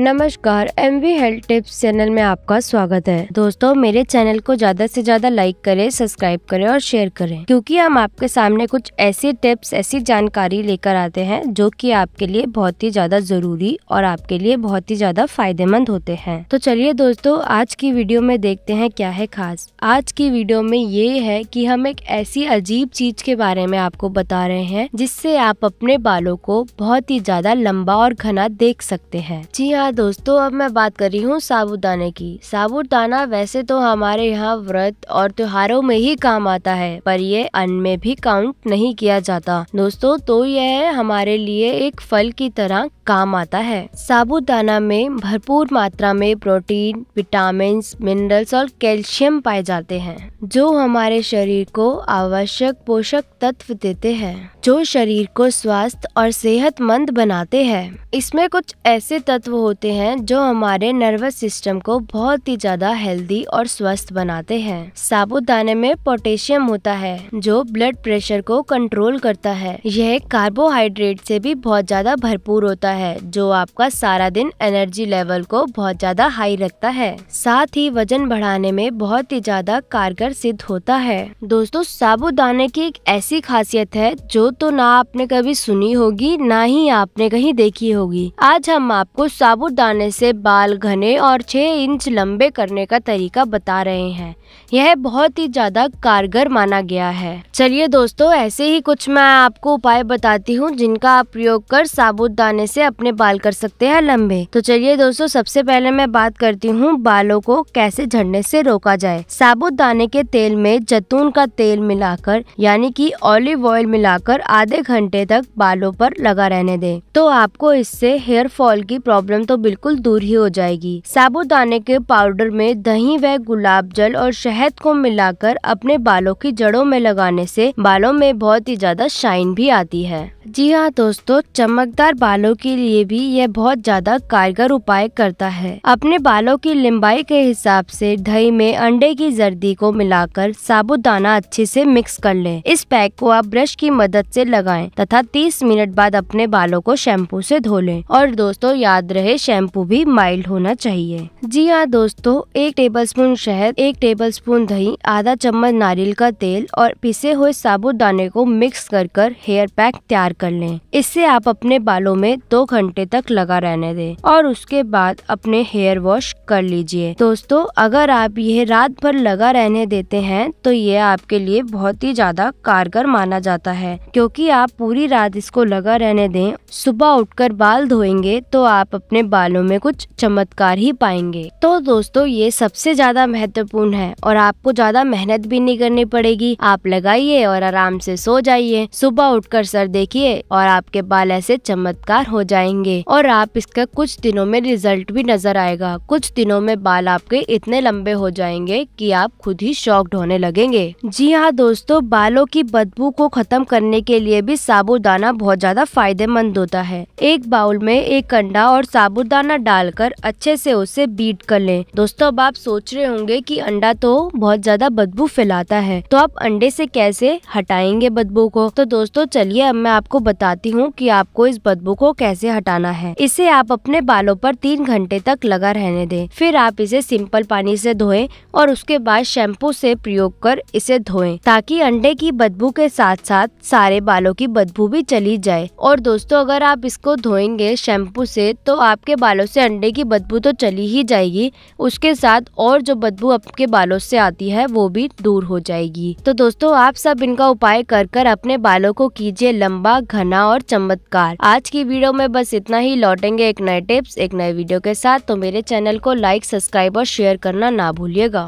नमस्कार M V health tips channel में आपका स्वागत है दोस्तों मेरे चैनल को ज्यादा से ज्यादा लाइक करें सब्सक्राइब करें और शेयर करें क्योंकि हम आपके सामने कुछ ऐसी टिप्स ऐसी जानकारी लेकर आते हैं जो कि आपके लिए बहुत ही ज्यादा जरूरी और आपके लिए बहुत ही ज्यादा फायदेमंद होते हैं तो चलिए दोस्तों आज की वीडियो में देखते हैं क्या है खास आज की वीडियो में ये है की हम एक ऐसी अजीब चीज के बारे में आपको बता रहे हैं जिससे आप अपने बालों को बहुत ही ज्यादा लंबा और घना देख सकते हैं जी हाँ नमस्कार हाँ दोस्तों अब मैं बात कर रही हूँ साबुदाने की साबुदाना वैसे तो हमारे यहाँ व्रत और त्योहारों में ही काम आता है पर ये अन्न में भी काउंट नहीं किया जाता दोस्तों तो यह हमारे लिए एक फल की तरह काम आता है साबुदाना में भरपूर मात्रा में प्रोटीन विटामिन मिनरल्स और कैल्शियम पाए जाते हैं जो हमारे शरीर को आवश्यक पोषक तत्व देते हैं जो शरीर को स्वस्थ और सेहतमंद बनाते हैं इसमें कुछ ऐसे तत्व होते हैं जो हमारे नर्वस सिस्टम को बहुत ही ज्यादा हेल्दी और स्वस्थ बनाते हैं साबुदाने में पोटेशियम होता है जो ब्लड प्रेशर को कंट्रोल करता है यह कार्बोहाइड्रेट से भी बहुत ज्यादा भरपूर होता है है जो आपका सारा दिन एनर्जी लेवल को बहुत ज़्यादा हाई रखता है साथ ही वजन बढ़ाने में बहुत ही ज़्यादा कारगर सिद्ध होता है दोस्तों साबुदाने की एक ऐसी खासियत है जो तो ना आपने कभी सुनी होगी ना ही आपने कहीं देखी होगी आज हम आपको साबुदाने से बाल घने और छह इंच लंबे करने का तरीका बता रहे हैं यह बहुत ही ज्यादा कारगर माना गया है चलिए दोस्तों ऐसे ही कुछ मैं आपको उपाय बताती हूँ जिनका आप प्रयोग कर साबुत दाने से अपने बाल कर सकते हैं लंबे तो चलिए दोस्तों सबसे पहले मैं बात करती हूँ बालों को कैसे झड़ने से रोका जाए साबुत दाने के तेल में जैतून का तेल मिलाकर यानी कि ऑलिव ऑयल मिलाकर आधे घंटे तक बालों पर लगा रहने दे तो आपको इससे हेयर फॉल की प्रॉब्लम तो बिल्कुल दूर ही हो जाएगी साबुत दाने के पाउडर में दही व गुलाब जल और शहद शहद को मिलाकर अपने बालों की जड़ों में लगाने से बालों में बहुत ही ज्यादा शाइन भी आती है जी हाँ दोस्तों चमकदार बालों के लिए भी यह बहुत ज्यादा कारगर उपाय करता है अपने बालों की लंबाई के हिसाब से दही में अंडे की जर्दी को मिलाकर साबुदाना अच्छे से मिक्स कर ले इस पैक को आप ब्रश की मदद से लगाएं तथा 30 मिनट बाद अपने बालों को शैम्पू से धो लें और दोस्तों याद रहे शैम्पू भी माइल्ड होना चाहिए जी हाँ दोस्तों एक टेबल स्पून शहद एक टेबल स्पून दही आधा चम्मच नारियल का तेल और पिसे हुए साबुत दाने को मिक्स कर कर हेयर पैक तैयार कर लें इससे आप अपने बालों में दो घंटे तक लगा रहने दें और उसके बाद अपने हेयर वॉश कर लीजिए दोस्तों अगर आप यह रात भर लगा रहने देते हैं तो ये आपके लिए बहुत ही ज्यादा कारगर माना जाता है क्योंकि आप पूरी रात इसको लगा रहने दें सुबह उठकर बाल धोएंगे तो आप अपने बालों में कुछ चमत्कार ही पाएंगे तो दोस्तों ये सबसे ज्यादा महत्वपूर्ण है और आपको ज्यादा मेहनत भी नहीं करनी पड़ेगी आप लगाइए और आराम से सो जाइए सुबह उठकर सर देखिए और आपके बाल ऐसे चमत्कार हो जाएंगे और आप इसका कुछ दिनों में रिजल्ट भी नजर आएगा कुछ दिनों में बाल आपके इतने लंबे हो जाएंगे कि आप खुद ही शॉक्ड होने लगेंगे जी हाँ दोस्तों बालों की बदबू को खत्म करने के लिए भी साबुदाना बहुत ज्यादा फायदेमंद होता है एक बाउल में एक अंडा और साबुदाना डालकर अच्छे से उसे बीट कर लें दोस्तों अब आप सोच रहे होंगे कि अंडा तो बहुत ज्यादा बदबू फैलाता है तो आप अंडे से कैसे हटाएंगे बदबू को तो दोस्तों चलिए अब मैं आपको बताती हूँ कि आपको इस बदबू को कैसे हटाना है इसे आप अपने बालों पर तीन घंटे तक लगा रहने दें फिर आप इसे सिंपल पानी से धोएं और उसके बाद शैम्पू से प्रयोग कर इसे धोएं ताकि अंडे की बदबू के साथ साथ सारे बालों की बदबू भी चली जाए और दोस्तों अगर आप इसको धोएंगे शैम्पू से तो आपके बालों से अंडे की बदबू तो चली ही जाएगी उसके साथ और जो बदबू आपके बालों से आती है वो भी दूर हो जाएगी तो दोस्तों आप सब इनका उपाय कर कर अपने बालों को कीजिए लंबा घना और चमत्कार आज की वीडियो में बस इतना ही लौटेंगे एक नए टिप्स एक नए वीडियो के साथ तो मेरे चैनल को लाइक सब्सक्राइब और शेयर करना ना भूलिएगा